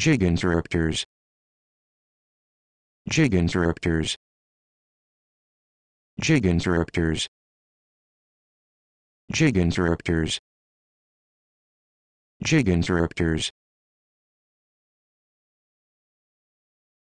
Jig interrupters. Jig interrupters. Jig interrupters. Jig interrupters. Jig interrupters.